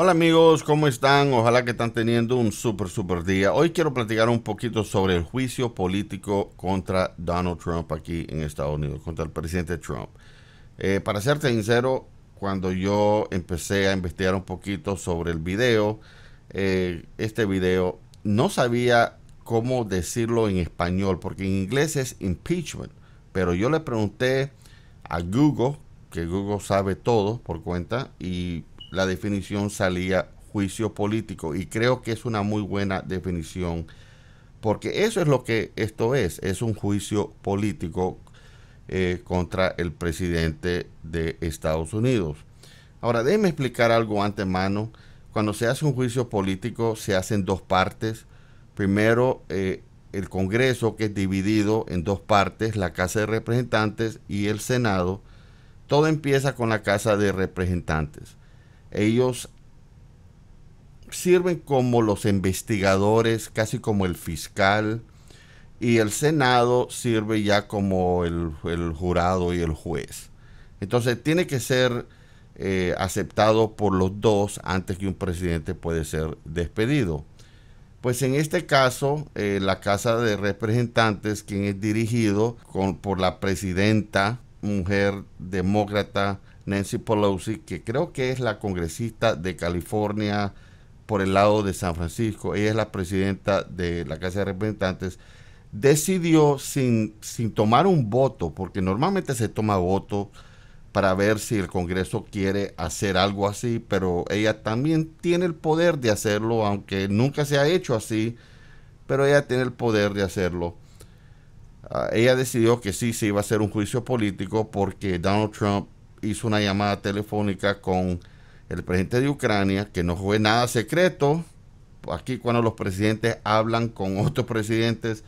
Hola amigos, ¿cómo están? Ojalá que están teniendo un súper, súper día. Hoy quiero platicar un poquito sobre el juicio político contra Donald Trump aquí en Estados Unidos, contra el presidente Trump. Eh, para ser sincero, cuando yo empecé a investigar un poquito sobre el video, eh, este video, no sabía cómo decirlo en español, porque en inglés es impeachment, pero yo le pregunté a Google, que Google sabe todo por cuenta, y la definición salía juicio político y creo que es una muy buena definición porque eso es lo que esto es, es un juicio político eh, contra el presidente de Estados Unidos. Ahora, déjeme explicar algo antemano. Cuando se hace un juicio político se hacen dos partes. Primero, eh, el Congreso, que es dividido en dos partes, la Casa de Representantes y el Senado. Todo empieza con la Casa de Representantes. Ellos sirven como los investigadores, casi como el fiscal, y el Senado sirve ya como el, jurado y el juez. Entonces tiene que ser eh, aceptado por los dos antes que un presidente puede ser despedido. Pues en este caso, eh, la Casa de Representantes, quien es dirigido por la presidenta, mujer demócrata Nancy Pelosi, que creo que es la congresista de California por el lado de San Francisco, ella es la presidenta de la Casa de Representantes, decidió sin, sin tomar un voto, porque normalmente se toma voto para ver si el Congreso quiere hacer algo así, pero ella también tiene el poder de hacerlo, aunque nunca se ha hecho así, pero ella tiene el poder de hacerlo. Ah, ella decidió que sí se iba a hacer un juicio político porque Donald Trump hizo una llamada telefónica con el presidente de Ucrania, que no fue nada secreto. Aquí cuando los presidentes hablan con otros presidentes,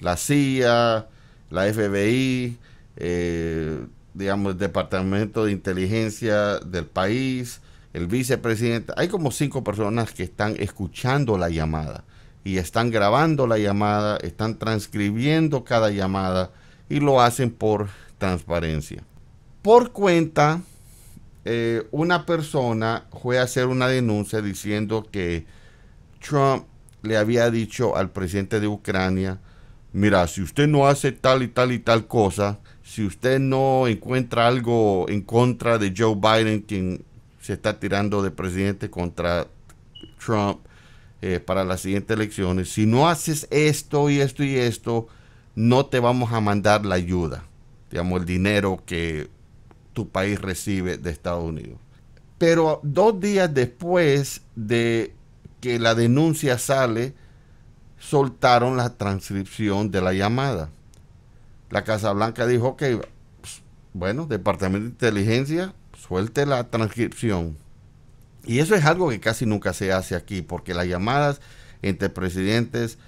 la CIA, la FBI, eh, digamos, el Departamento de Inteligencia del país, el vicepresidente. Hay como cinco personas que están escuchando la llamada y están grabando la llamada, están transcribiendo cada llamada y lo hacen por transparencia por cuenta, eh, una persona fue a hacer una denuncia diciendo que Trump le había dicho al presidente de Ucrania, mira, si usted no hace tal y tal y tal cosa, si usted no encuentra algo en contra de Joe Biden, quien se está tirando de presidente contra Trump eh, para las siguientes elecciones, si no haces esto y esto y esto, no te vamos a mandar la ayuda, digamos, el dinero que tu país recibe de Estados Unidos. Pero dos días después de que la denuncia sale, soltaron la transcripción de la llamada. La Casa Blanca dijo que, pues, bueno, Departamento de Inteligencia, suelte la transcripción. Y eso es algo que casi nunca se hace aquí, porque las llamadas entre presidentes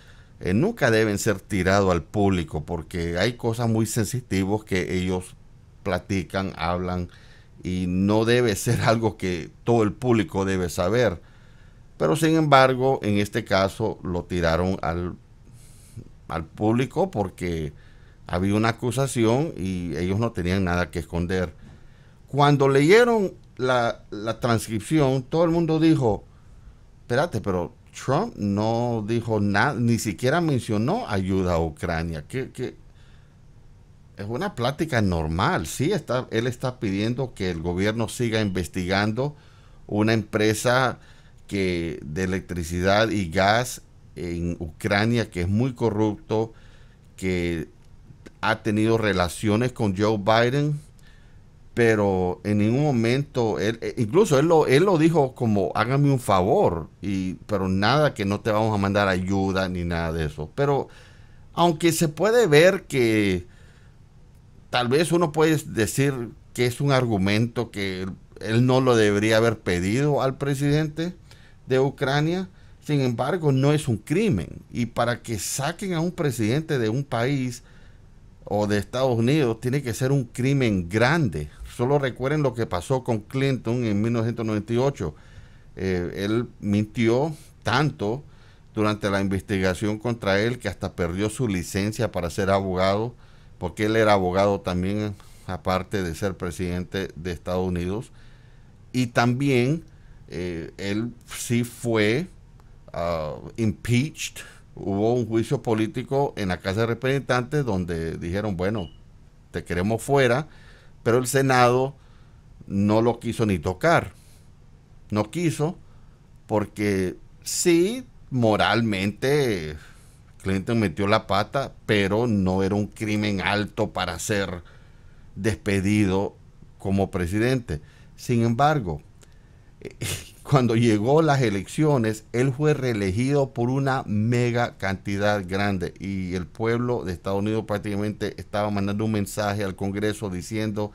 eh, nunca deben ser tiradas al público, porque hay cosas muy sensitivas que ellos platican, hablan y no debe ser algo que todo el público debe saber. Pero sin embargo, en este caso lo tiraron al, al público porque había una acusación y ellos no tenían nada que esconder. Cuando leyeron la, transcripción, todo el mundo dijo, espérate, pero Trump no dijo nada, ni siquiera mencionó ayuda a Ucrania. ¿Qué, qué, es una plática normal, sí, está, él está pidiendo que el gobierno siga investigando una empresa que de electricidad y gas en Ucrania que es muy corrupto, que ha tenido relaciones con Joe Biden, pero en ningún momento, eh, incluso él lo, él lo dijo como hágame un favor, y, pero nada que no te vamos a mandar ayuda ni nada de eso. Pero aunque se puede ver que tal vez uno puede decir que es un argumento que él no lo debería haber pedido al presidente de Ucrania, sin embargo no es un crimen. Y para que saquen a un presidente de un país o de Estados Unidos tiene que ser un crimen grande. Solo recuerden lo que pasó con Clinton en 1998. Eh, él mintió tanto durante la investigación contra él que hasta perdió su licencia para ser abogado porque él era abogado también, aparte de ser presidente de Estados Unidos. Y también eh, él sí fue uh, impeached. Hubo un juicio político en la Casa de Representantes donde dijeron, bueno, te queremos fuera, pero el Senado no lo quiso ni tocar. No quiso porque sí, moralmente Clinton metió la pata, pero no era un crimen alto para ser despedido como presidente. Sin embargo, cuando llegó las elecciones, él fue reelegido por una mega cantidad grande y el pueblo de Estados Unidos prácticamente estaba mandando un mensaje al Congreso diciendo,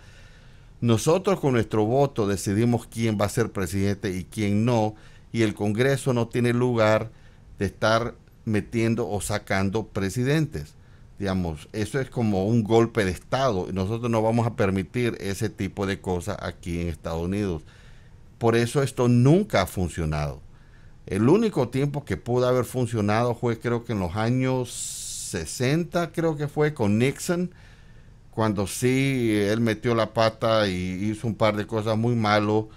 nosotros con nuestro voto decidimos quién va a ser presidente y quién no, y el Congreso no tiene lugar de estar metiendo o sacando presidentes. Digamos, eso es como un golpe de Estado. Nosotros no vamos a permitir ese tipo de cosas aquí en Estados Unidos. Por eso esto nunca ha funcionado. El único tiempo que pudo haber funcionado fue creo que en los años 60, creo que fue con Nixon, cuando sí él metió la pata y hizo un par de cosas muy malo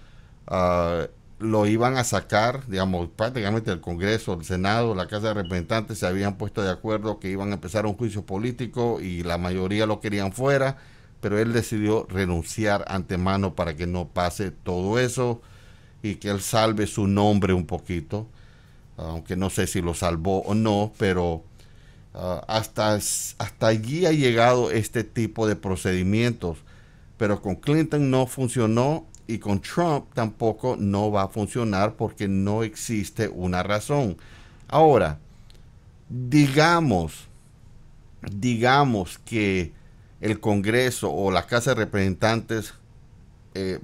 ah, lo iban a sacar, digamos, prácticamente el Congreso, el Senado, la Casa de Representantes se habían puesto de acuerdo que iban a empezar un juicio político y la mayoría lo querían fuera, pero él decidió renunciar antemano para que no pase todo eso y que él salve su nombre un poquito, aunque no sé si lo salvó o no, pero ah, hasta, hasta allí ha llegado este tipo de procedimientos, pero con Clinton no funcionó y con Trump tampoco no va a funcionar porque no existe una razón. Ahora, digamos, digamos que el Congreso o la Casa de Representantes eh,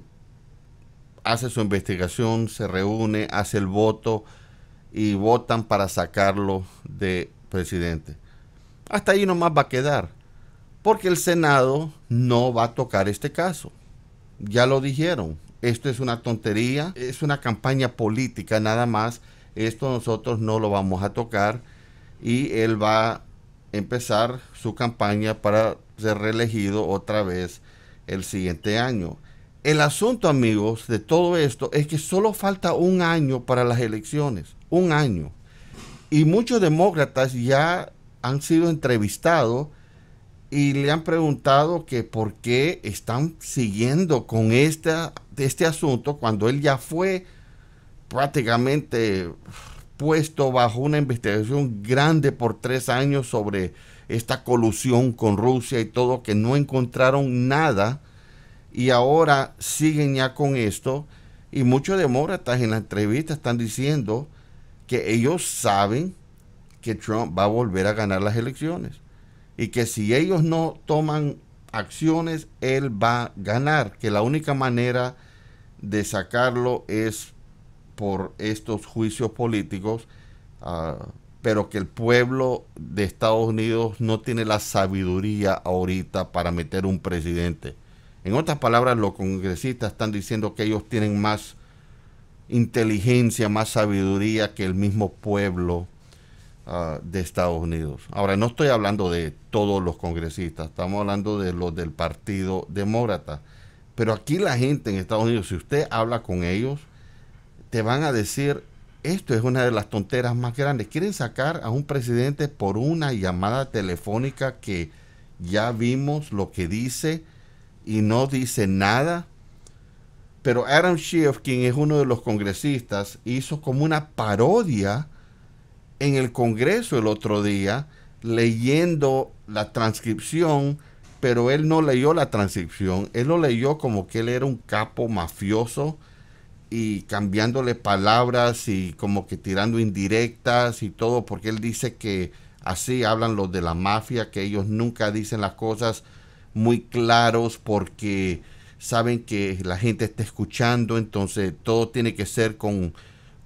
hace su investigación, se reúne, hace el voto y votan para sacarlo de presidente. Hasta ahí nomás va a quedar, porque el Senado no va a tocar este caso ya lo dijeron, esto es una tontería, es una campaña política nada más, esto nosotros no lo vamos a tocar y él va a empezar su campaña para ser reelegido otra vez el siguiente año. El asunto, amigos, de todo esto es que solo falta un año para las elecciones, un año. Y muchos demócratas ya han sido entrevistados y le han preguntado que por qué están siguiendo con esta, este asunto cuando él ya fue prácticamente puesto bajo una investigación grande por tres años sobre esta colusión con Rusia y todo, que no encontraron nada y ahora siguen ya con esto. Y muchos demócratas en la entrevista están diciendo que ellos saben que Trump va a volver a ganar las elecciones y que si ellos no toman acciones, él va a ganar, que la única manera de sacarlo es por estos juicios políticos, ah, pero que el pueblo de Estados Unidos no tiene la sabiduría ahorita para meter un presidente. En otras palabras, los congresistas están diciendo que ellos tienen más inteligencia, más sabiduría que el mismo pueblo Ah, de Estados Unidos. Ahora, no estoy hablando de todos los congresistas, estamos hablando de los del Partido Demócrata. Pero aquí la gente en Estados Unidos, si usted habla con ellos, te van a decir, esto es una de las tonteras más grandes. Quieren sacar a un presidente por una llamada telefónica que ya vimos lo que dice y no dice nada. Pero Adam Schiff, quien es uno de los congresistas, hizo como una parodia en el Congreso el otro día leyendo la transcripción, pero él no leyó la transcripción, él lo leyó como que él era un capo mafioso y cambiándole palabras y como que tirando indirectas y todo, porque él dice que así hablan los de la mafia, que ellos nunca dicen las cosas muy claros porque saben que la gente está escuchando, entonces todo tiene que ser con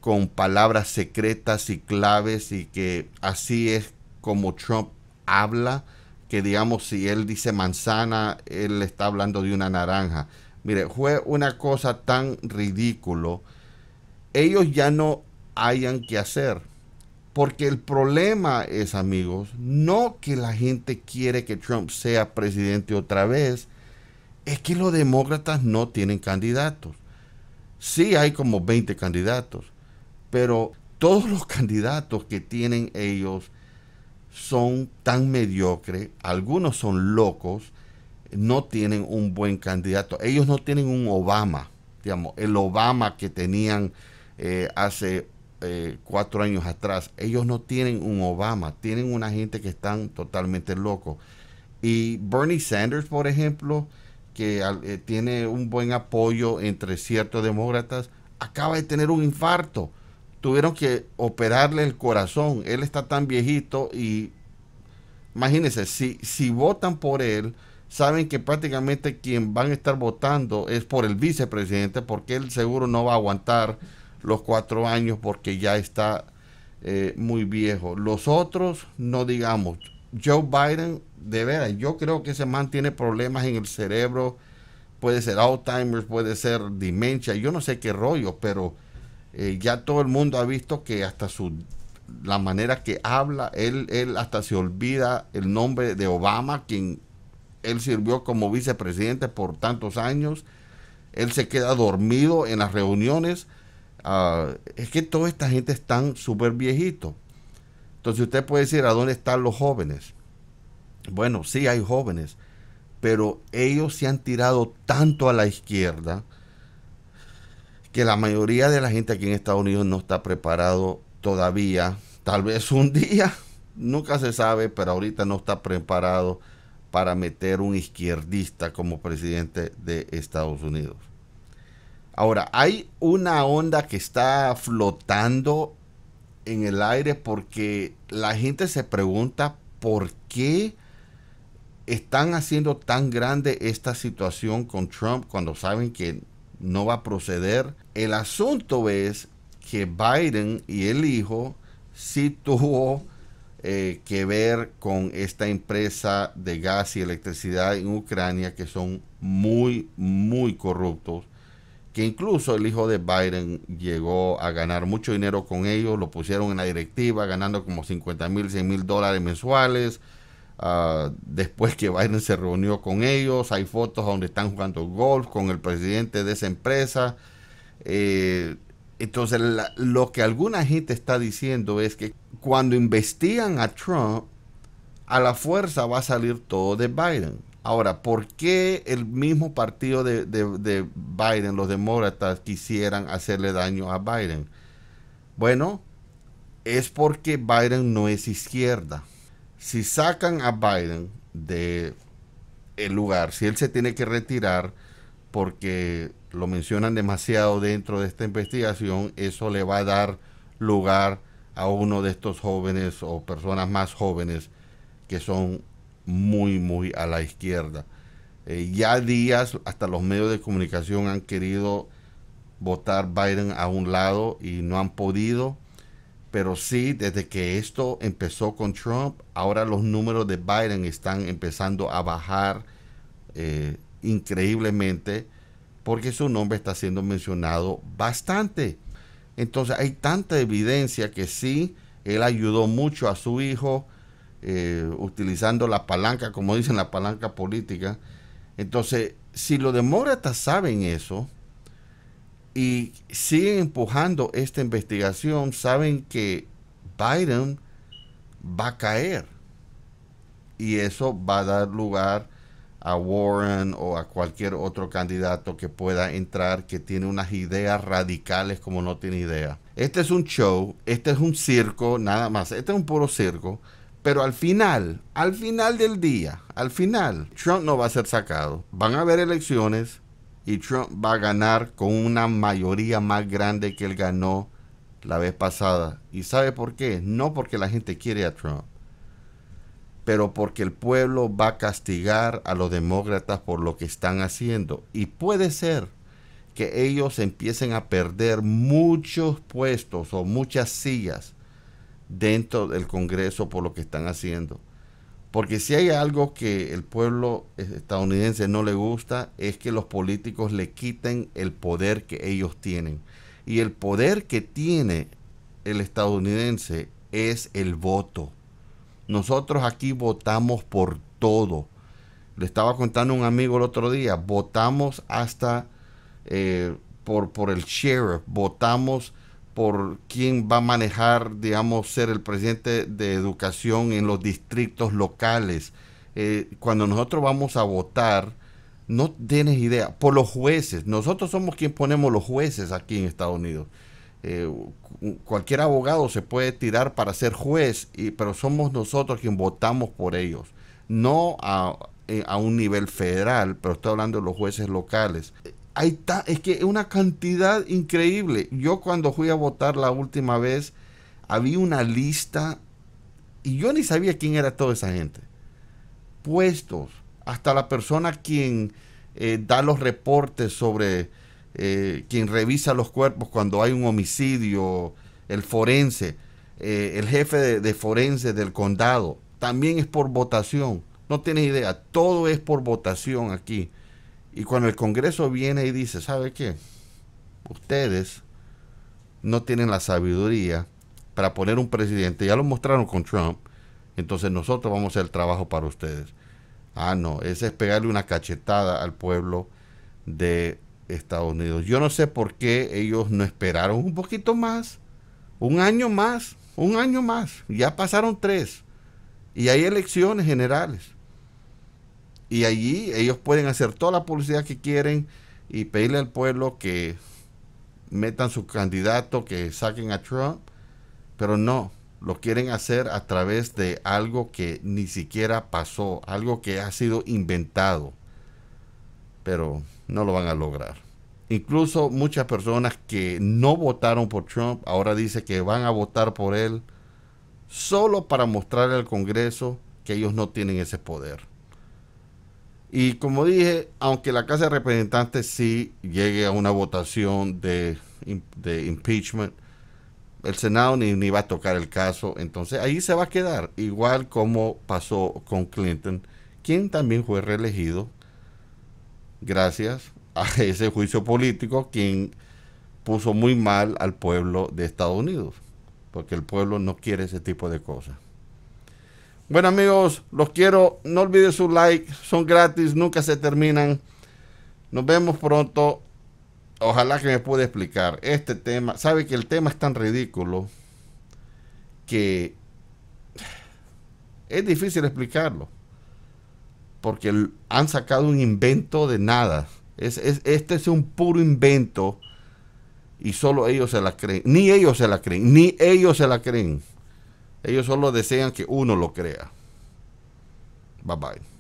con palabras secretas y claves y que así es como Trump habla, que digamos si él dice manzana, él está hablando de una naranja. Mire, fue una cosa tan ridículo. Ellos ya no hayan que hacer. Porque el problema es, amigos, no que la gente quiere que Trump sea presidente otra vez, es que los demócratas no tienen candidatos. Sí hay como 20 candidatos, pero todos los candidatos que tienen ellos son tan mediocres, algunos son locos, no tienen un buen candidato. Ellos no tienen un Obama, digamos, el Obama que tenían eh, hace eh, cuatro años atrás. Ellos no tienen un Obama, tienen una gente que están totalmente locos. Y Bernie Sanders, por ejemplo, que eh, tiene un buen apoyo entre ciertos demócratas, acaba de tener un infarto tuvieron que operarle el corazón. Él está tan viejito y imagínense, si, si votan por él, saben que prácticamente quien van a estar votando es por el vicepresidente, porque él seguro no va a aguantar los cuatro años porque ya está eh, muy viejo. Los otros, no digamos. Joe Biden, de veras, yo creo que ese man tiene problemas en el cerebro. Puede ser Alzheimer, puede ser demencia, yo no sé qué rollo, pero eh, ya todo el mundo ha visto que hasta su la manera que habla, él, él hasta se olvida el nombre de Obama, quien él sirvió como vicepresidente por tantos años, él se queda dormido en las reuniones, ah, es que toda esta gente están súper viejito. Entonces usted puede decir, ¿a dónde están los jóvenes? Bueno, sí hay jóvenes, pero ellos se han tirado tanto a la izquierda, que la mayoría de la gente aquí en Estados Unidos no está preparado todavía. Tal vez un día, nunca se sabe, pero ahorita no está preparado para meter un izquierdista como presidente de Estados Unidos. Ahora, hay una onda que está flotando en el aire porque la gente se pregunta por qué están haciendo tan grande esta situación con Trump cuando saben que no va a proceder. El asunto es que Biden y el hijo sí tuvo eh, que ver con esta empresa de gas y electricidad en Ucrania que son muy, muy corruptos que incluso el hijo de Biden llegó a ganar mucho dinero con ellos, lo pusieron en la directiva ganando como 50 mil, 100 mil dólares mensuales, Ah, después que Biden se reunió con ellos, hay fotos donde están jugando golf con el presidente de esa empresa. Eh, entonces, lo que alguna gente está diciendo es que cuando investigan a Trump, a la fuerza va a salir todo de Biden. Ahora, ¿por qué el mismo partido de, de Biden, los demócratas, quisieran hacerle daño a Biden? Bueno, es porque Biden no es izquierda si sacan a Biden de el lugar, si él se tiene que retirar porque lo mencionan demasiado dentro de esta investigación, eso le va a dar lugar a uno de estos jóvenes o personas más jóvenes que son muy, muy a la izquierda. Eh, ya días, hasta los medios de comunicación han querido votar Biden a un lado y no han podido pero sí, desde que esto empezó con Trump, ahora los números de Biden están empezando a bajar eh, increíblemente porque su nombre está siendo mencionado bastante. Entonces hay tanta evidencia que sí, él ayudó mucho a su hijo eh, utilizando la palanca, como dicen la palanca política. Entonces, si los demócratas saben eso, y siguen empujando esta investigación, saben que Biden va a caer. Y eso va a dar lugar a Warren o a cualquier otro candidato que pueda entrar que tiene unas ideas radicales como no tiene idea. Este es un show, este es un circo, nada más, este es un puro circo. Pero al final, al final del día, al final, Trump no va a ser sacado. Van a haber elecciones, y Trump va a ganar con una mayoría más grande que él ganó la vez pasada. ¿Y sabe por qué? No porque la gente quiere a Trump, pero porque el pueblo va a castigar a los demócratas por lo que están haciendo. Y puede ser que ellos empiecen a perder muchos puestos o muchas sillas dentro del Congreso por lo que están haciendo. Porque si hay algo que el pueblo estadounidense no le gusta es que los políticos le quiten el poder que ellos tienen. Y el poder que tiene el estadounidense es el voto. Nosotros aquí votamos por todo. Le estaba contando un amigo el otro día, votamos hasta eh, por, por el sheriff, votamos por quién va a manejar, digamos, ser el presidente de educación en los distritos locales. Eh, cuando nosotros vamos a votar, no tienes idea, por los jueces, nosotros somos quien ponemos los jueces aquí en Estados Unidos. Eh, cualquier abogado se puede tirar para ser juez, y, pero somos nosotros quien votamos por ellos, no a, eh, a un nivel federal, pero estoy hablando de los jueces locales es que es que una cantidad increíble. Yo cuando fui a votar la última vez, había una lista y yo ni sabía quién era toda esa gente. Puestos, hasta la persona quien eh, da los reportes sobre eh, quien revisa los cuerpos cuando hay un homicidio, el forense, eh, el jefe de, de forense del condado, también es por votación. No tienes idea, todo es por votación aquí. Y cuando el Congreso viene y dice, ¿sabe qué? Ustedes no tienen la sabiduría para poner un presidente, ya lo mostraron con Trump, entonces nosotros vamos a hacer el trabajo para ustedes. Ah, no, ese es pegarle una cachetada al pueblo de Estados Unidos. Yo no sé por qué ellos no esperaron un poquito más, un año más, un año más. Ya pasaron tres y hay elecciones generales y allí ellos pueden hacer toda la publicidad que quieren y pedirle al pueblo que metan su candidato, que saquen a Trump, pero no, lo quieren hacer a través de algo que ni siquiera pasó, algo que ha sido inventado, pero no lo van a lograr. Incluso muchas personas que no votaron por Trump ahora dicen que van a votar por él solo para mostrarle al Congreso que ellos no tienen ese poder. Y como dije, aunque la Casa de Representantes sí llegue a una votación de, impeachment, el Senado ni, ni, va a tocar el caso. Entonces ahí se va a quedar, igual como pasó con Clinton, quien también fue reelegido gracias a ese juicio político, quien puso muy mal al pueblo de Estados Unidos, porque el pueblo no quiere ese tipo de cosas. Bueno amigos, los quiero. No olviden su like. Son gratis, nunca se terminan. Nos vemos pronto. Ojalá que me pueda explicar este tema. Sabe que el tema es tan ridículo que es difícil explicarlo. Porque han sacado un invento de nada. este es un puro invento y solo ellos se la creen. Ni ellos se la creen, ni ellos se la creen. Ellos solo desean que uno lo crea. Bye bye.